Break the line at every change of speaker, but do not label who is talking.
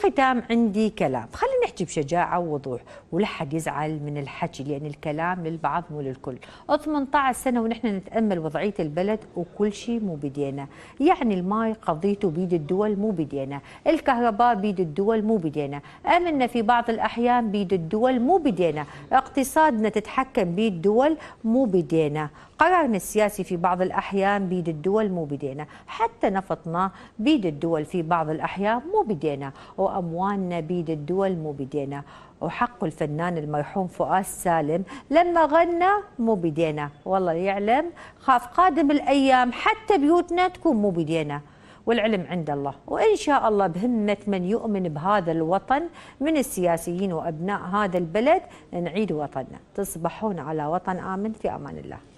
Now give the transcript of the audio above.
ختام عندي كلام خلينا نحكي بشجاعة ووضوح ولا حد يزعل من الحكي لأن الكلام للبعض مو للكل 18 سنة ونحن نتأمل وضعية البلد وكل شيء مو بدينا يعني الماي قضيته بيد الدول مو بدينا الكهرباء بيد الدول مو بدينا أمننا في بعض الأحيان بيد الدول مو بدينا اقتصادنا تتحكم بيد الدول مو بدينا قرارنا السياسي في بعض الأحيان بيد الدول مو بدينا حتى نفطنا بيد الدول في بعض الأحيان مو بدينا وأموالنا بيد الدول مو بدينا وحق الفنان المرحوم فؤاد سالم لما غنى مو بدينا والله يعلم خاف قادم الأيام حتى بيوتنا تكون مو بدينا والعلم عند الله وإن شاء الله بهمة من يؤمن بهذا الوطن من السياسيين وأبناء هذا البلد نعيد وطننا تصبحون على وطن آمن في أمان الله